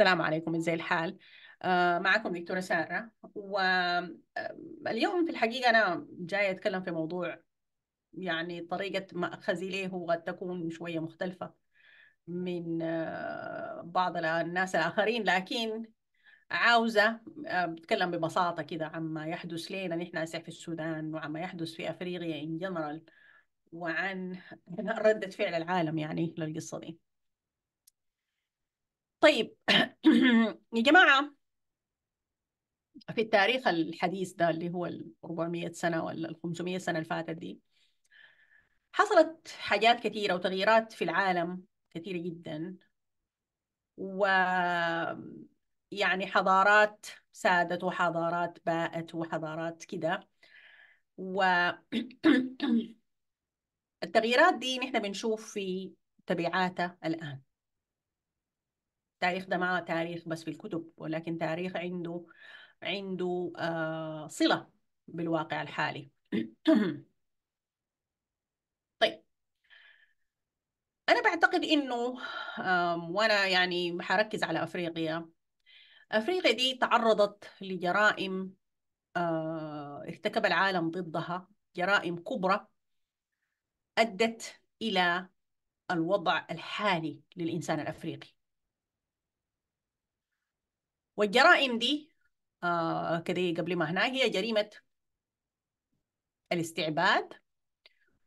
السلام عليكم ازاي الحال آه، معكم دكتورة سارة واليوم في الحقيقة أنا جاية أتكلم في موضوع يعني طريقة مأخذي ليه قد تكون شوية مختلفة من آه، بعض الناس الآخرين لكن عاوزة آه، أتكلم ببساطة كده عما يحدث لنا نحن هسه في السودان وعما يحدث في أفريقيا إن جنرال وعن ردة فعل العالم يعني للقصة دي طيب يا جماعة في التاريخ الحديث ده اللي هو ال 400 سنة ولا ال 500 سنة اللي فاتت دي حصلت حاجات كثيرة وتغييرات في العالم كثيرة جدا و يعني حضارات سادت وحضارات باءت وحضارات كده و التغييرات دي نحن بنشوف في تبعاتها الآن التاريخ ده ما تاريخ بس في الكتب ولكن تاريخ عنده عنده آه صلة بالواقع الحالي طيب أنا بعتقد إنه وأنا يعني حركز على أفريقيا أفريقيا دي تعرضت لجرائم آه ارتكب العالم ضدها جرائم كبرى أدت إلى الوضع الحالي للإنسان الأفريقي والجرائم دي آه كده قبل ما هنا هي جريمة الاستعباد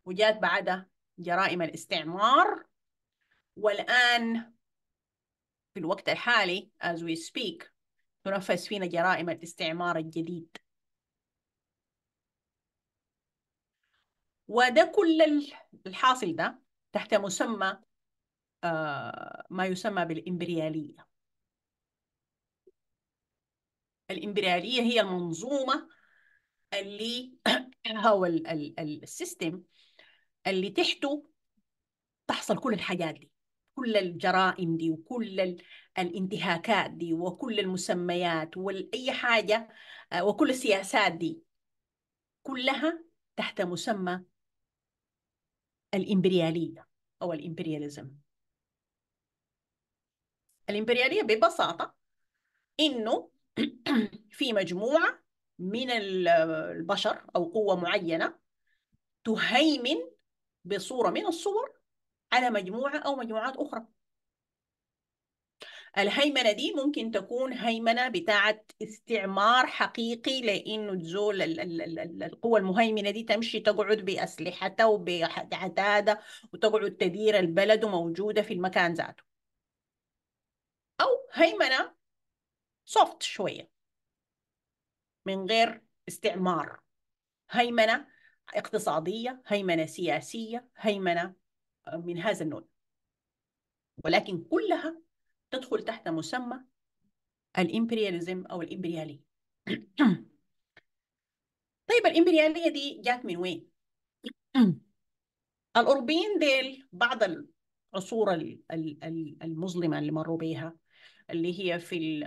وجات بعدها جرائم الاستعمار والآن في الوقت الحالي as we speak تنفذ فينا جرائم الاستعمار الجديد وده كل الحاصل ده تحت مسمى آه ما يسمى بالإمبريالية الامبرياليه هي المنظومه اللي او السيستم اللي تحته تحصل كل الحاجات دي كل الجرائم دي وكل الانتهاكات دي وكل المسميات واي حاجه آه، وكل السياسات دي كلها تحت مسمى الامبرياليه او الامبرياليزم الامبرياليه ببساطه انه في مجموعة من البشر أو قوة معينة تهيمن بصورة من الصور على مجموعة أو مجموعات أخرى الهيمنة دي ممكن تكون هيمنة بتاعة استعمار حقيقي لأنه تزول القوة المهيمنة دي تمشي تقعد بأسلحتها وبعتادة وتقعد تدير البلد وموجودة في المكان ذاته أو هيمنة سوفت شوية من غير استعمار هيمنة اقتصادية هيمنة سياسية هيمنة آه، من هذا النوع ولكن كلها تدخل تحت مسمى الامبرياليزم أو الإمبريالية طيب الإمبريالية دي جات من وين؟ الأوروبيين ديل بعض العصور المظلمة اللي مروا بيها اللي هي في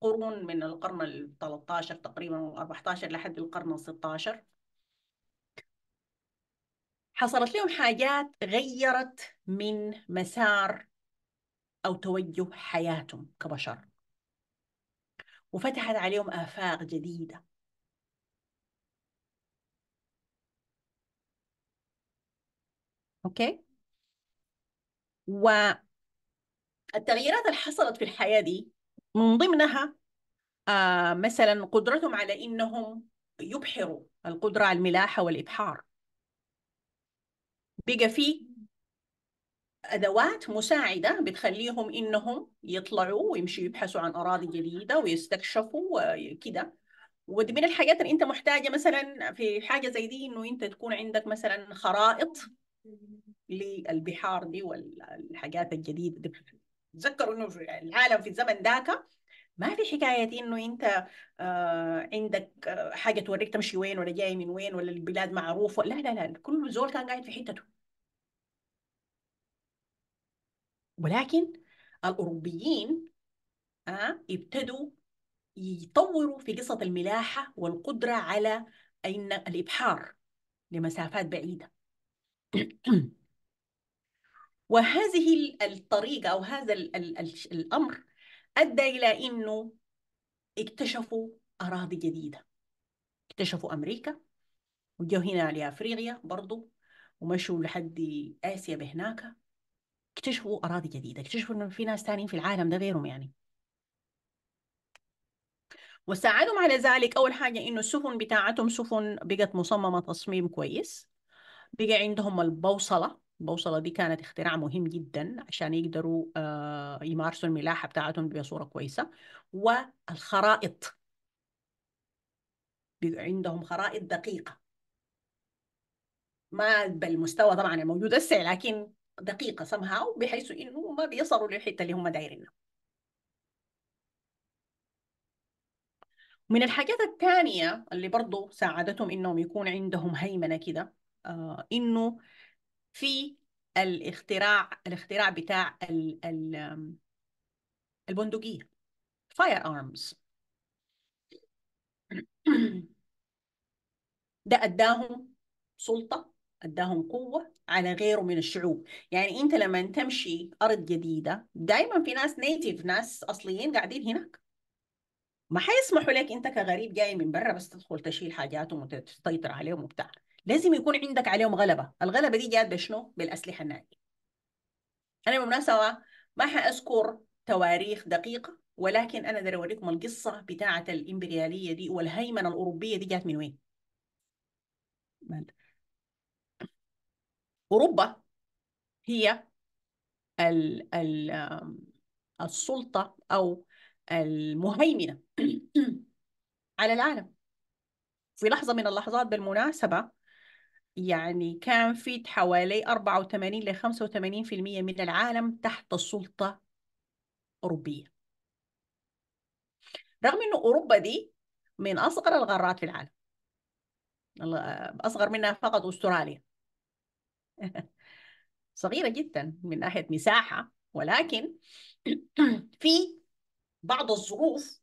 قرون من القرن ال 13 تقريبا او 14 لحد القرن ال 16 حصلت لهم حاجات غيرت من مسار أو توجه حياتهم كبشر وفتحت عليهم آفاق جديدة أوكي والتغييرات اللي حصلت في الحياة دي من ضمنها آه، مثلا قدرتهم على انهم يبحروا القدره على الملاحه والابحار بقى في ادوات مساعده بتخليهم انهم يطلعوا ويمشوا يبحثوا عن اراضي جديده ويستكشفوا وكده ودي من الحاجات اللي انت محتاجه مثلا في حاجه زي دي انه انت تكون عندك مثلا خرائط للبحار دي والحاجات الجديده دي تتذكروا انه العالم في الزمن ذاك ما في حكاية إنه أنت آه عندك آه حاجة توريك تمشي وين ولا جاي من وين ولا البلاد معروف لا لا لا كل زول كان قاعد في حتته ولكن الأوروبيين آه ابتدوا يطوروا في قصة الملاحة والقدرة على أن الإبحار لمسافات بعيدة وهذه الطريقة أو هذا الأمر أدى إلى أنه اكتشفوا أراضي جديدة اكتشفوا أمريكا وجوا هنا لأفريقيا برضو ومشوا لحد آسيا بهناك اكتشفوا أراضي جديدة اكتشفوا أنه في ناس ثانيين في العالم ده غيرهم يعني وساعدهم على ذلك أول حاجة إنه السفن بتاعتهم سفن بقت مصممة تصميم كويس بقى عندهم البوصلة البوصلة دي كانت اختراع مهم جدا عشان يقدروا آه، يمارسوا الملاحة بتاعتهم بصورة كويسة والخرائط عندهم خرائط دقيقة ما بالمستوى طبعا الموجود هسه لكن دقيقة somehow بحيث انه ما بيصلوا للحتة اللي هم دايرينها من الحاجات الثانية اللي برضه ساعدتهم انهم يكون عندهم هيمنة كده آه انه في الاختراع الاختراع بتاع ال ال البندقية فاير ارمز ده اداهم سلطة اداهم قوة على غيره من الشعوب يعني انت لما تمشي ارض جديدة دايما في ناس نيتيف ناس اصليين قاعدين هناك ما حيسمحوا لك انت كغريب جاي من برا بس تدخل تشيل حاجاتهم وتسيطر عليهم وبتاع لازم يكون عندك عليهم غلبه الغلبه دي جات بشنو بالاسلحه الناريه انا بالمناسبه ما حاذكر تواريخ دقيقه ولكن انا بدي اوريكم القصه بتاعه الامبرياليه دي والهيمنه الاوروبيه دي جات من وين اوروبا هي ال ال السلطه او المهيمنه على العالم في لحظه من اللحظات بالمناسبه يعني كان في حوالي 84 ل 85% من العالم تحت سلطة أوروبية رغم أنه أوروبا دي من أصغر القارات في العالم أصغر منها فقط أستراليا صغيرة جدا من ناحية مساحة ولكن في بعض الظروف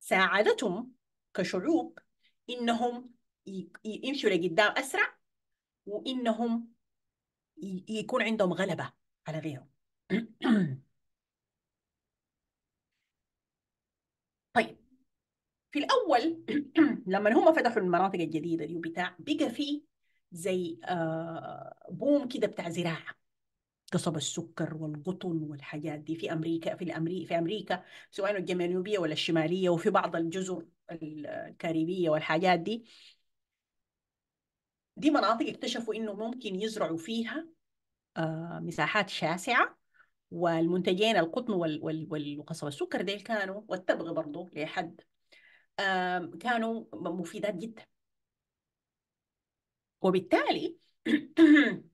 ساعدتهم كشعوب إنهم يمشوا لقدام أسرع وانهم يكون عندهم غلبه على غيرهم طيب في الاول لما هم فتحوا المناطق الجديده دي وبتاع بقى في زي آه، بوم كده بتاع زراعه قصب السكر والقطن والحاجات دي في امريكا في الامريكا في امريكا سواء الجنوبيه ولا الشماليه وفي بعض الجزر الكاريبيه والحاجات دي دي مناطق اكتشفوا انه ممكن يزرعوا فيها آه، مساحات شاسعه والمنتجين القطن والقصب السكر ديل كانوا والتبغ برضه لحد كانوا مفيدات جدا وبالتالي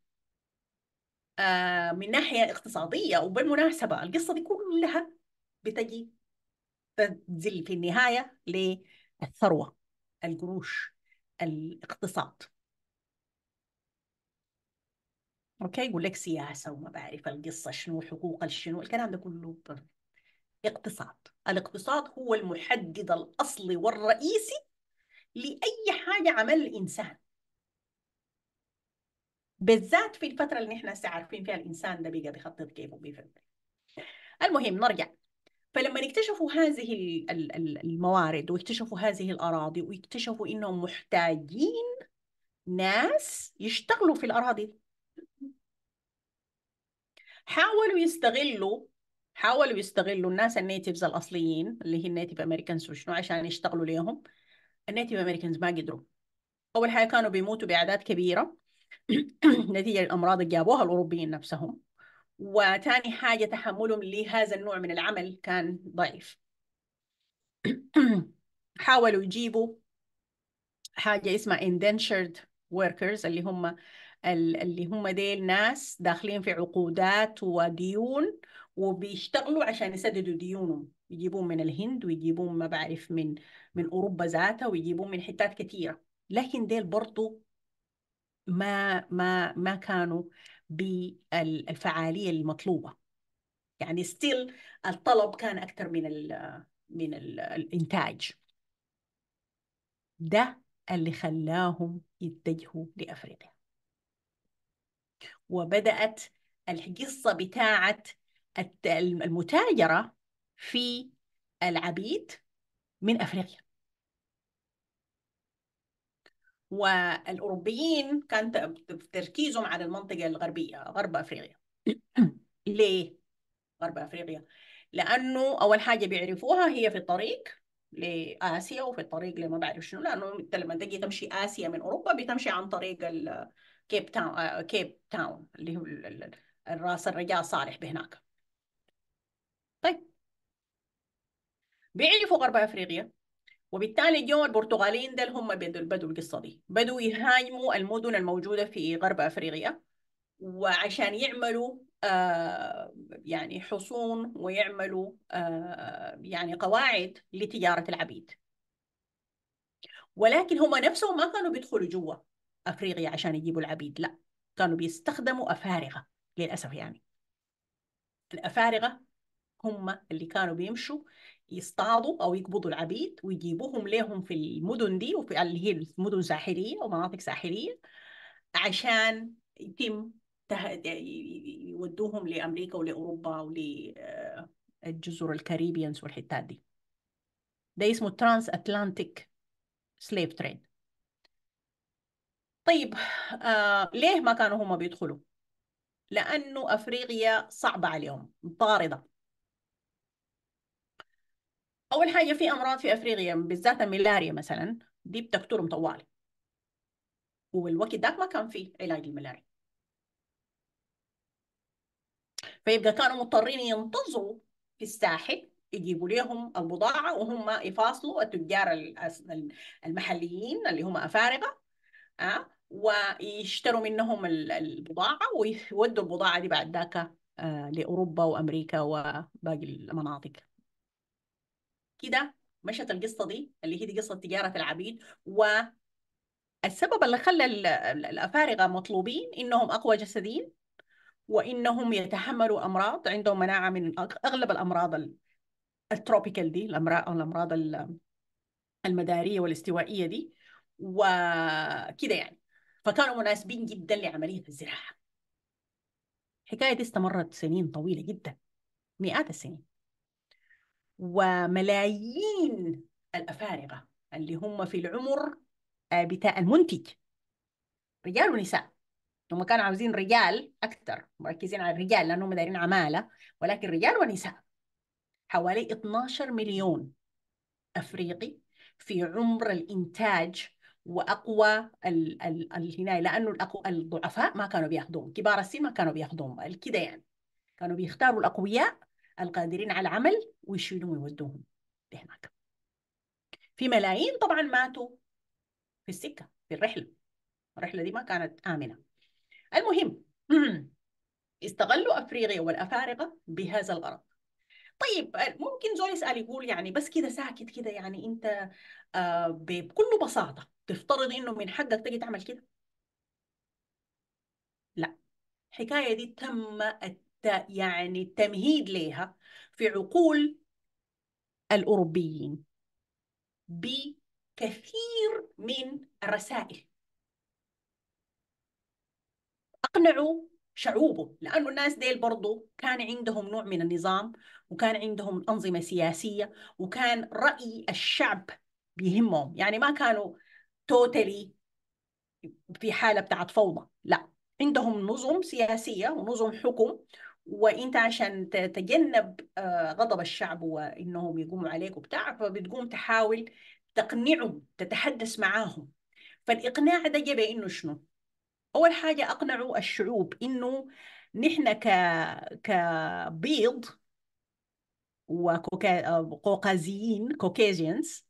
آه، من ناحية اقتصادية وبالمناسبة القصة دي كلها بتجي تنزل في النهاية للثروة القروش الاقتصاد اوكي يقول لك سياسه وما بعرف القصه شنو حقوق الشنو الكلام ده كله اقتصاد الاقتصاد هو المحدد الاصلي والرئيسي لاي حاجه عمل الانسان بالذات في الفتره اللي نحن عارفين فيها الانسان ده بقى بيخطط كيف وبيفكر المهم نرجع فلما اكتشفوا هذه الموارد واكتشفوا هذه الاراضي واكتشفوا انهم محتاجين ناس يشتغلوا في الاراضي دي حاولوا يستغلوا حاولوا يستغلوا الناس النيتيفز الاصليين اللي هي النيتيف امريكانز وشنو عشان يشتغلوا ليهم النيتيف امريكانز ما قدروا اول حاجه كانوا بيموتوا باعداد كبيره نتيجه الامراض اللي جابوها الاوروبيين نفسهم وثاني حاجه تحملهم لهذا النوع من العمل كان ضعيف حاولوا يجيبوا حاجه اسمها indentured workers اللي هم اللي هم ديل ناس داخلين في عقودات وديون وبيشتغلوا عشان يسددوا ديونهم يجيبون من الهند ويجيبون ما بعرف من من اوروبا ذاتها ويجيبون من حتات كثيره لكن ديل برضو ما ما ما كانوا بالفعاليه المطلوبه يعني ستيل الطلب كان اكثر من الـ من الـ الانتاج ده اللي خلاهم يتجهوا لافريقيا وبدأت القصة بتاعة المتاجرة في العبيد من أفريقيا والأوروبيين كان تركيزهم على المنطقة الغربية غرب أفريقيا ليه غرب أفريقيا؟ لأنه أول حاجة بيعرفوها هي في الطريق لآسيا وفي الطريق لما بعرف شنو لأنه أنت لما تجي تمشي آسيا من أوروبا بتمشي عن طريق كيب تاون كيب تاون اللي هو راس الرجاء صالح بهناك طيب بيعرفوا غرب افريقيا وبالتالي جو البرتغاليين ده هم بدوا بدوا القصه دي بدوا يهاجموا المدن الموجوده في غرب افريقيا وعشان يعملوا آه يعني حصون ويعملوا آه يعني قواعد لتجاره العبيد ولكن هم نفسهم ما كانوا بيدخلوا جوا افريقيا عشان يجيبوا العبيد لا كانوا بيستخدموا افارقه للاسف يعني الافارقه هم اللي كانوا بيمشوا يصطادوا او يقبضوا العبيد ويجيبوهم ليهم في المدن دي وفي اللي هي المدن ساحليه ومناطق ساحليه عشان يتم يودوهم لامريكا ولاوروبا وللجزر الكاريبيانز والحتات دي ده اسمه ترانس اتلانتيك سليف تريد طيب آه ليه ما كانوا هم بيدخلوا؟ لأنه أفريقيا صعبة عليهم طاردة أول حاجة في أمراض في أفريقيا بالذات الملاريا مثلا دي بتكتر طوالي والوقت ذاك ما كان فيه علاج الملاريا فيبقى كانوا مضطرين ينتظروا في الساحل يجيبوا لهم البضاعة وهم يفاصلوا التجار المحليين اللي هم أفارقة أه؟ ويشتروا منهم البضاعة ويودوا البضاعة دي بعد ذاك آه، لأوروبا وأمريكا وباقي المناطق كده مشت القصة دي اللي هي دي قصة تجارة العبيد و السبب اللي خلى الأفارقة مطلوبين إنهم أقوى جسديا وإنهم يتحملوا أمراض عندهم مناعة من أغلب الأمراض التروبيكال دي الأمراض المدارية والاستوائية دي وكده يعني فكانوا مناسبين جدا لعملية الزراعة الحكاية دي استمرت سنين طويلة جدا مئات السنين وملايين الأفارقة اللي هم في العمر آه، بتاع المنتج رجال ونساء هم كانوا عاوزين رجال أكثر مركزين على الرجال لأنهم دايرين عمالة ولكن رجال ونساء حوالي 12 مليون أفريقي في عمر الإنتاج واقوى الهنايه لانه الضعفاء ما كانوا بياخذوهم كبار السن ما كانوا بياخذوهم كده يعني كانوا بيختاروا الاقوياء القادرين على العمل ويشيلوهم ويودوهم لهناك في ملايين طبعا ماتوا في السكه في الرحله الرحله دي ما كانت امنه المهم استغلوا افريقيا والافارقه بهذا الغرض طيب ممكن زول يسال يقول يعني بس كده ساكت كده يعني انت آه، بكل بساطه تفترض انه من حقك تجي تعمل كده لا الحكايه دي تم الت... يعني التمهيد لها في عقول الاوروبيين بكثير من الرسائل اقنعوا شعوبه لأنه الناس ديل برضو كان عندهم نوع من النظام وكان عندهم أنظمة سياسية وكان رأي الشعب بيهمهم يعني ما كانوا totally في حاله بتاعت فوضى لا عندهم نظم سياسيه ونظم حكم وانت عشان تتجنب آه، غضب الشعب وانهم يقوموا عليك وبتاع فبتقوم تحاول تقنعهم تتحدث معاهم فالاقناع ده جاب انه شنو اول حاجه اقنعوا الشعوب انه نحن ك كبيض وكوكازيين آه، كوكازيانز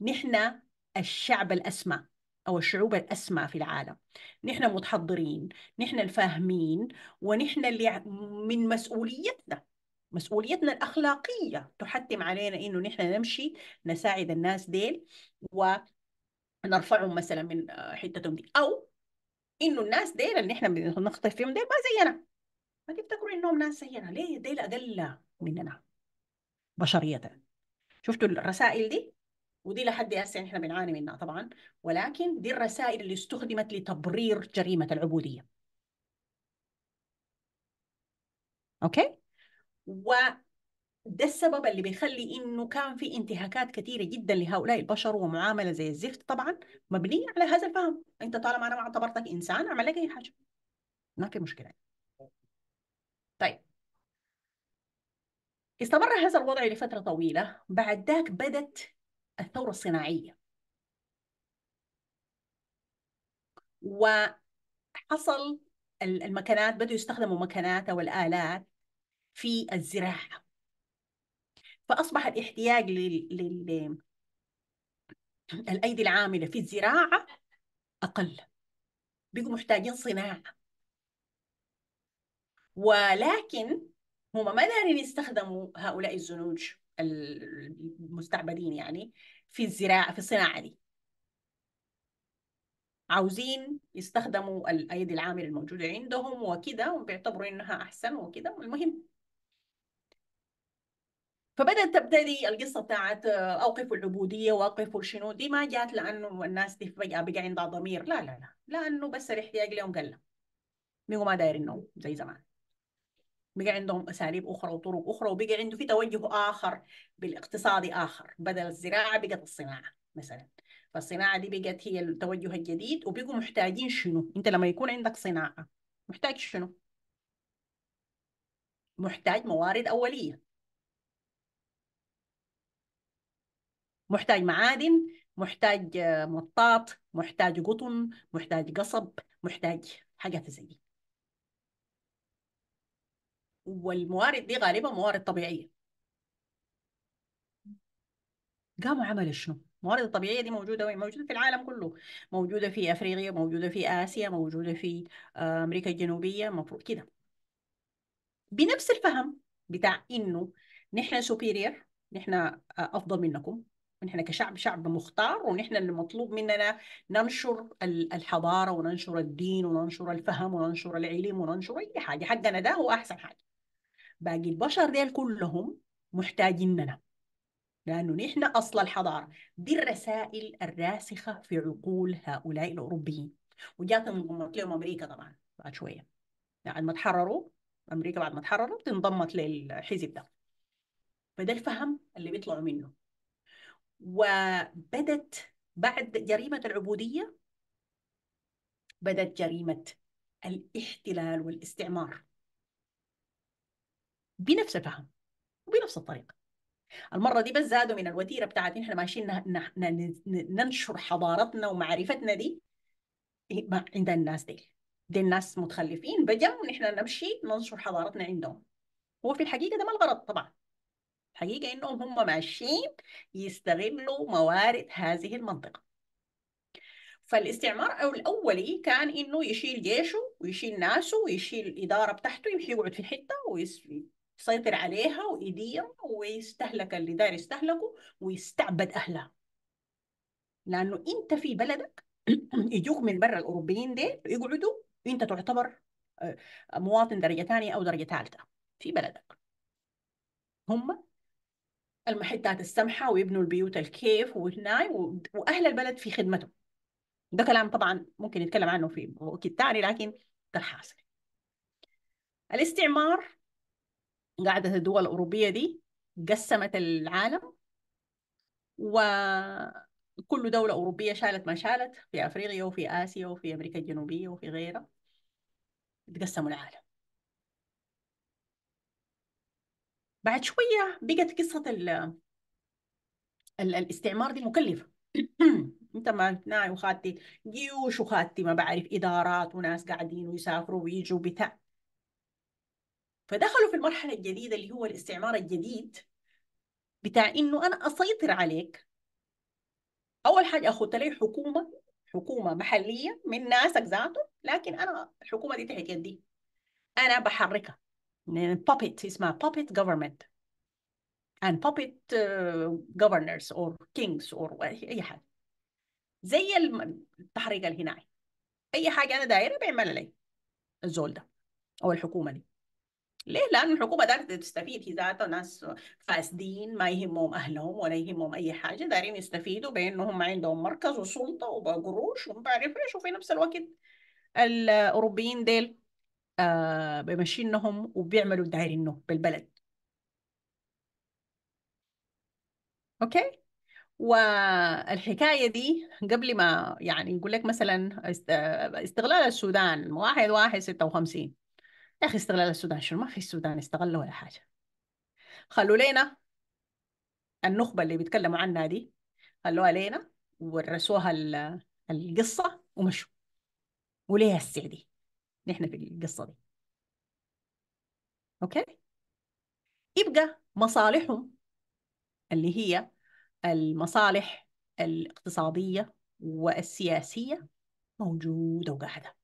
نحن الشعب الأسمى أو الشعوب الأسمى في العالم نحن متحضرين نحن الفاهمين ونحن اللي من مسؤوليتنا مسؤوليتنا الأخلاقية تحتم علينا إنه نحن نمشي نساعد الناس ديل ونرفعهم مثلا من آه، حتتهم دي أو إنه الناس ديل اللي نحن بنخطف فيهم ديل ما زينا ما تفتكروا إنهم ناس زينا ليه ديل أقل مننا بشرية شفتوا الرسائل دي ودي لحد هسه احنا بنعاني منها طبعا ولكن دي الرسائل اللي استخدمت لتبرير جريمه العبوديه اوكي و ده السبب اللي بيخلي انه كان في انتهاكات كثيره جدا لهؤلاء البشر ومعامله زي الزفت طبعا مبنيه على هذا الفهم انت طالما انا ما اعتبرتك انسان اعمل لك اي حاجه ما في مشكله يعني. طيب استمر هذا الوضع لفترة طويلة بعد ذاك بدت الثورة الصناعية وحصل المكنات بدوا يستخدموا مكنات أو الآلات في الزراعة فأصبح الاحتياج لل... لل... الأيدي العاملة في الزراعة أقل بقوا محتاجين صناعة ولكن هم ما دارين يستخدموا هؤلاء الزنوج المستعبدين يعني في الزراعة في الصناعة دي عاوزين يستخدموا الأيدي العاملة الموجودة عندهم وكده وبيعتبروا إنها أحسن وكده المهم فبدأت تبتدي القصة بتاعت آه، أوقفوا العبودية وأوقفوا شنو دي ما جات لأنه الناس دي فجأة بقى عندها ضمير لا لا لا لأنه بس الاحتياج لهم قل ما داير النوم زي زمان بقى عندهم أساليب أخرى وطرق أخرى وبقى عنده في توجه آخر بالاقتصادي آخر بدل الزراعة بقت الصناعة مثلا فالصناعة دي بقت هي التوجه الجديد وبقوا محتاجين شنو أنت لما يكون عندك صناعة محتاج شنو محتاج موارد أولية محتاج معادن محتاج مطاط محتاج قطن محتاج قصب محتاج حاجات زي دي والموارد دي غالبا موارد طبيعيه قاموا عملوا شنو؟ الموارد الطبيعية دي موجودة وين؟ موجودة في العالم كله، موجودة في أفريقيا، موجودة في آسيا، موجودة في آه، أمريكا الجنوبية، المفروض كده. بنفس الفهم بتاع إنه نحن سوبيرير، نحن آه، أفضل منكم، ونحن كشعب شعب مختار ونحن اللي مطلوب مننا ننشر الحضارة وننشر الدين وننشر الفهم وننشر العلم وننشر أي حاجة، حقنا ده هو أحسن حاجة. باقي البشر ديل كلهم محتاجيننا لأنه نحن أصل الحضارة دي الرسائل الراسخة في عقول هؤلاء الأوروبيين وجات انضمت لهم أمريكا طبعا بعد شوية بعد ما تحرروا أمريكا بعد ما تحررت انضمت للحزب ده فده الفهم اللي بيطلعوا منه وبدت بعد جريمة العبودية بدت جريمة الاحتلال والاستعمار بنفس الفهم وبنفس الطريقه المرة دي بس زادوا من الوتيرة بتاعت احنا ماشيين ننشر حضارتنا ومعرفتنا دي عند الناس دي دي الناس متخلفين بجم ونحن نمشي ننشر حضارتنا عندهم هو في الحقيقة ده ما الغرض طبعا الحقيقة انهم هم ماشيين يستغلوا موارد هذه المنطقة فالاستعمار أو الأولي كان إنه يشيل جيشه ويشيل ناسه ويشيل الإدارة بتاعته يمشي يقعد في الحتة تسيطر عليها وإيديا ويستهلك اللي داير يستهلكه ويستعبد أهلها لأنه أنت في بلدك يجوك من برا الأوروبيين دي يقعدوا أنت تعتبر آه، مواطن درجة ثانية أو درجة ثالثة في بلدك هم المحتات السمحة ويبنوا البيوت الكيف وهناي وأهل البلد في خدمته ده كلام طبعا ممكن نتكلم عنه في وقت ثاني لكن ده الحاصل الاستعمار قاعدة الدول الأوروبية دي قسمت العالم وكل دولة أوروبية شالت ما شالت في أفريقيا وفي آسيا وفي أمريكا الجنوبية وفي غيرها تقسموا العالم بعد شوية بقت قصة ال الاستعمار دي مكلفة انت ما ناي وخاتي جيوش وخاتي ما بعرف ادارات وناس قاعدين ويسافروا ويجوا بتاع فدخلوا في المرحلة الجديدة اللي هو الاستعمار الجديد بتاع إنه أنا أسيطر عليك أول حاجة أخذت لي حكومة حكومة محلية من ناسك ذاته لكن أنا الحكومة دي تحت يدي أنا بحركها بابيت يعني اسمها بابيت government and puppet uh, governors or kings or أي حاجة زي التحريك الهنائي أي حاجة أنا دايرة بيعملها لي الزول ده أو الحكومة دي ليه؟ لأن الحكومة دارت تستفيد هي ذاتها ناس فاسدين ما يهمهم أهلهم ولا يهمهم أي حاجة دارين يستفيدوا بأنهم عندهم مركز وسلطة وقروش وما بعرف إيش وفي نفس الوقت الأوروبيين ديل آه بمشينهم وبيعملوا دايرينه بالبلد أوكي؟ والحكاية دي قبل ما يعني يقول لك مثلا آه، استغلال السودان واحد واحد ستة وخمسين يا اخي استغلال السودان شنو ما في السودان استغله ولا حاجه خلوا لنا النخبه اللي بيتكلموا عنها دي خلوها لينا ورسوها القصه ومشوا وليه هسه دي نحن في القصه دي اوكي يبقى مصالحهم اللي هي المصالح الاقتصاديه والسياسيه موجوده وقاعده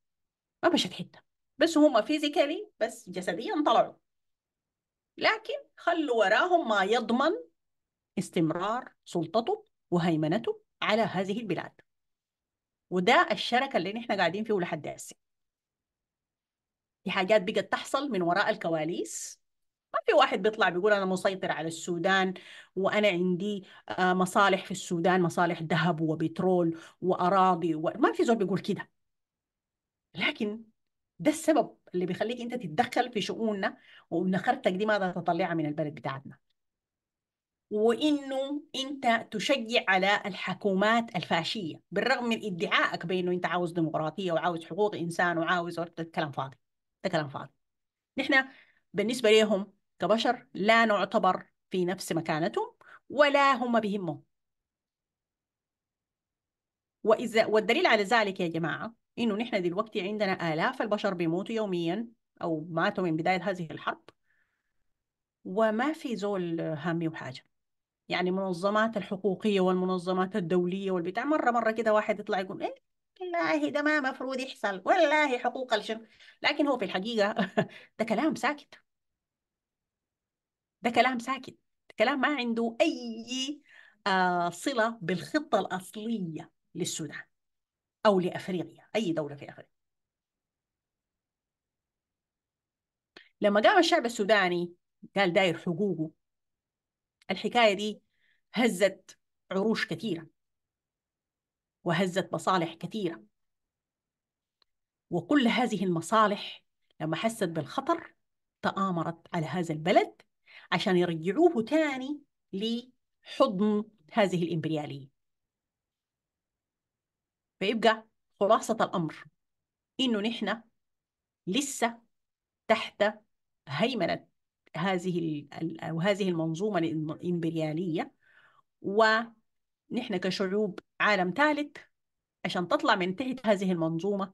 ما مشت حته بس هم فيزيكالي بس جسديا طلعوا لكن خلوا وراهم ما يضمن استمرار سلطته وهيمنته على هذه البلاد وده الشركة اللي نحن قاعدين فيه لحد هسه في حاجات بقت تحصل من وراء الكواليس ما في واحد بيطلع بيقول أنا مسيطر على السودان وأنا عندي آه، مصالح في السودان مصالح ذهب وبترول وأراضي و... ما في زول بيقول كده لكن ده السبب اللي بيخليك انت تتدخل في شؤوننا ونخرتك دي ماذا تطلعها من البلد بتاعتنا وانه انت تشجع على الحكومات الفاشيه بالرغم من ادعائك بانه انت عاوز ديمقراطيه وعاوز حقوق انسان وعاوز كلام فاضي ده كلام فاضي نحن بالنسبه لهم كبشر لا نعتبر في نفس مكانتهم ولا هم بهمهم وإذا والدليل على ذلك يا جماعة انه نحن دلوقتي عندنا الاف البشر بيموتوا يوميا او ماتوا من بدايه هذه الحرب وما في زول هامي وحاجه يعني منظمات الحقوقيه والمنظمات الدوليه والبتاع مره مره كده واحد يطلع يقول ايه والله ده ما مفروض يحصل والله حقوق الشر لكن هو في الحقيقه ده كلام ساكت ده كلام ساكت ده كلام ما عنده اي آه، صله بالخطه الاصليه للسودان أو لأفريقيا أي دولة في أفريقيا لما قام الشعب السوداني قال داير حقوقه الحكاية دي هزت عروش كثيرة وهزت مصالح كثيرة وكل هذه المصالح لما حست بالخطر تآمرت على هذا البلد عشان يرجعوه تاني لحضن هذه الإمبريالية فيبقى خلاصة الأمر إنه نحن لسه تحت هيمنة هذه أو هذه المنظومة الإمبريالية ونحن كشعوب عالم ثالث عشان تطلع من تحت هذه المنظومة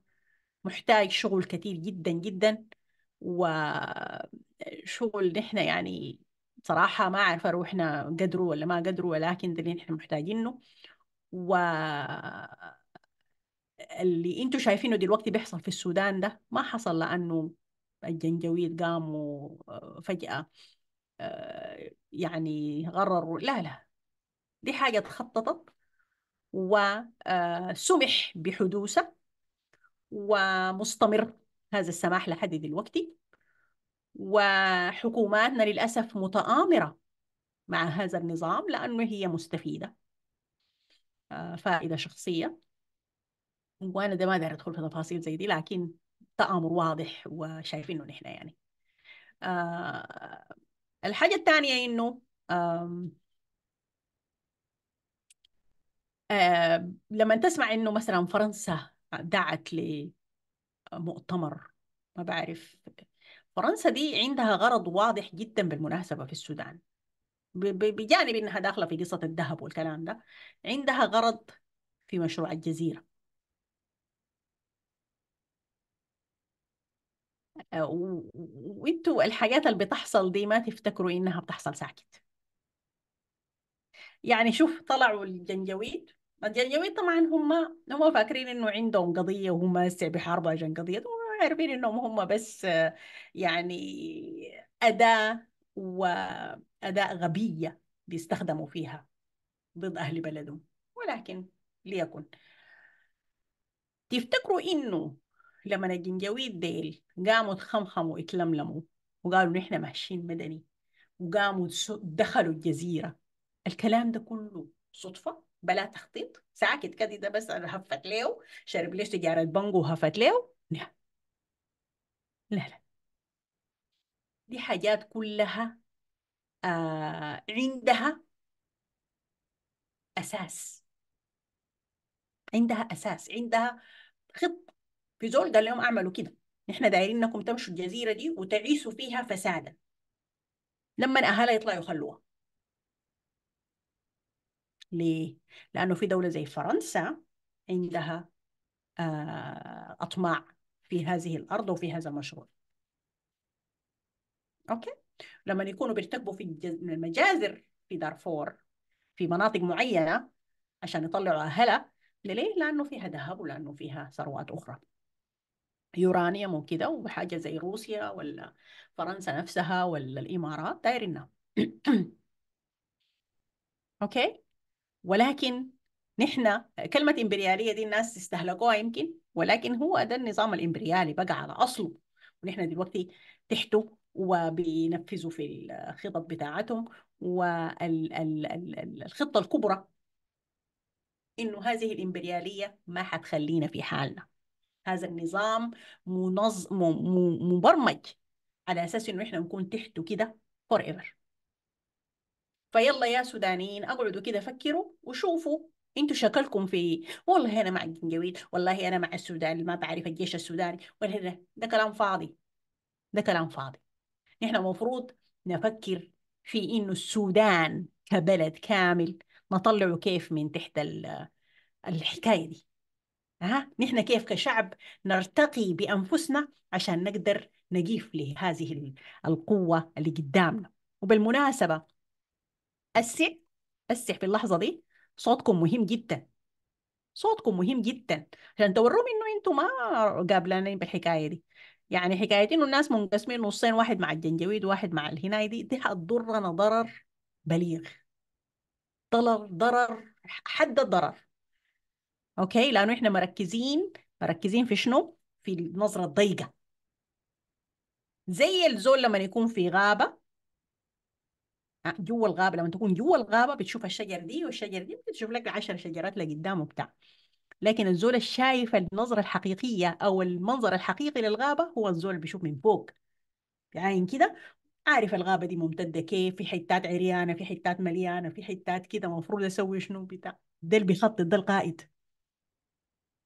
محتاج شغل كتير جدا جدا وشغل نحن يعني صراحة ما عارفة روحنا قدره ولا ما قدره ولكن ده اللي نحن محتاجينه و اللي انتم شايفينه دلوقتي بيحصل في السودان ده ما حصل لانه الجنجويد قاموا آه، فجأة آه، يعني غرروا لا لا دي حاجة تخططت وسمح آه، بحدوثه ومستمر هذا السماح لحد دلوقتي وحكوماتنا للأسف متآمرة مع هذا النظام لأنه هي مستفيدة فائدة شخصية وانا ده ما ادري ادخل في تفاصيل زي دي لكن ده امر واضح وشايفينه نحن يعني آه الحاجه الثانيه انه آه آه لما تسمع انه مثلا فرنسا دعت لمؤتمر ما بعرف فرنسا دي عندها غرض واضح جدا بالمناسبة في السودان بجانب انها داخله في قصه الذهب والكلام ده عندها غرض في مشروع الجزيره آه، وانتوا الحاجات اللي بتحصل دي ما تفتكروا انها بتحصل ساكت يعني شوف طلعوا الجنجويد الجنجويد طبعا هم هم فاكرين انه عندهم قضيه وهم هسه بيحاربوا عشان قضيه هم عارفين انهم هم بس يعني اداه واداه غبيه بيستخدموا فيها ضد اهل بلدهم ولكن ليكن تفتكروا انه لما الجنجاويد ديل قاموا تخمخموا اتلملموا وقالوا نحن ماشيين مدني وقاموا دخلوا الجزيرة الكلام ده كله صدفة بلا تخطيط ساعة كده ده بس هفت ليو شرب ليش تجارة بانجو هفت ليو لا لا لا دي حاجات كلها آه عندها أساس عندها أساس عندها خطة في زول قال لهم اعملوا كده احنا دايرين انكم تمشوا الجزيره دي وتعيشوا فيها فسادا لما اهلها يطلعوا يخلوها ليه؟ لانه في دوله زي فرنسا عندها آه، اطماع في هذه الارض وفي هذا المشروع اوكي لما يكونوا بيرتكبوا في المجازر في دارفور في مناطق معينه عشان يطلعوا اهلها ليه؟ لانه فيها ذهب ولانه فيها ثروات اخرى يورانيوم وكده وحاجة زي روسيا ولا فرنسا نفسها ولا الإمارات دايرينها أوكي ولكن نحن كلمة إمبريالية دي الناس استهلكوها يمكن ولكن هو ده النظام الإمبريالي بقى على أصله ونحن دلوقتي تحته وبينفذوا في الخطط بتاعتهم والخطة الكبرى إنه هذه الإمبريالية ما حتخلينا في حالنا هذا النظام منظم مبرمج على اساس انه احنا نكون تحته كده فور ايفر فيلا يا سودانيين اقعدوا كده فكروا وشوفوا انتوا شكلكم في إيه. والله انا مع الجنجويد والله انا مع السودان ما بعرف الجيش السوداني ده كلام فاضي ده كلام فاضي نحن المفروض نفكر في انه السودان كبلد كامل نطلعه كيف من تحت الحكايه دي ها نحن كيف كشعب نرتقي بانفسنا عشان نقدر نجيف لهذه القوه اللي قدامنا وبالمناسبه السح السح في اللحظه دي صوتكم مهم جدا صوتكم مهم جدا عشان توروهم انه انتم ما قابلانين بالحكايه دي يعني حكايه انه الناس منقسمين نصين واحد مع الجنجويد وواحد مع الهنايه دي دي حتضرنا ضرر بليغ ضرر ضرر حد الضرر اوكي لانه احنا مركزين مركزين في شنو في النظره الضيقه زي الزول لما يكون في غابه آه، جوا الغابه لما تكون جوا الغابه بتشوف الشجر دي والشجر دي بتشوف لك 10 شجرات لقدام وبتاع لكن الزول الشايف النظره الحقيقيه او المنظر الحقيقي للغابه هو الزول اللي بيشوف من فوق بعين كده عارف الغابه دي ممتده كيف في حتات عريانه في حتات مليانه في حتات كده المفروض اسوي شنو بتاع ده اللي بيخطط ده القائد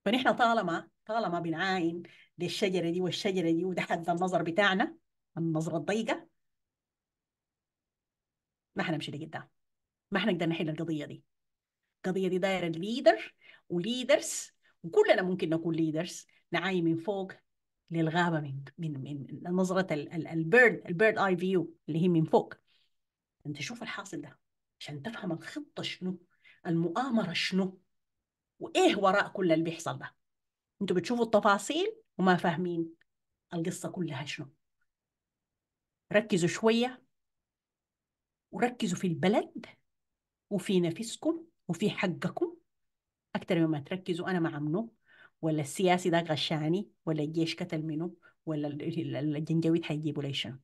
فنحن طالما طالما بنعاين للشجرة دي والشجرة دي وده حد النظر بتاعنا النظرة الضيقة ما حنمشي لقدام ما حنقدر نحل القضية دي القضية دي دايرة ليدر وليدرز وكلنا ممكن نكون ليدرز نعاين من فوق للغابة من من من نظرة البيرد البيرد اي فيو اللي هي من فوق انت شوف الحاصل ده عشان تفهم الخطة شنو المؤامرة شنو وايه وراء كل اللي بيحصل ده انتوا بتشوفوا التفاصيل وما فاهمين القصه كلها شنو ركزوا شويه وركزوا في البلد وفي نفسكم وفي حقكم اكثر مما تركزوا انا مع منو ولا السياسي ده غشاني ولا الجيش قتل منه ولا الجنجويد حيجيبوا لي شنو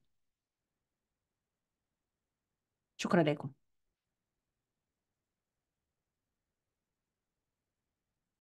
شكرا لكم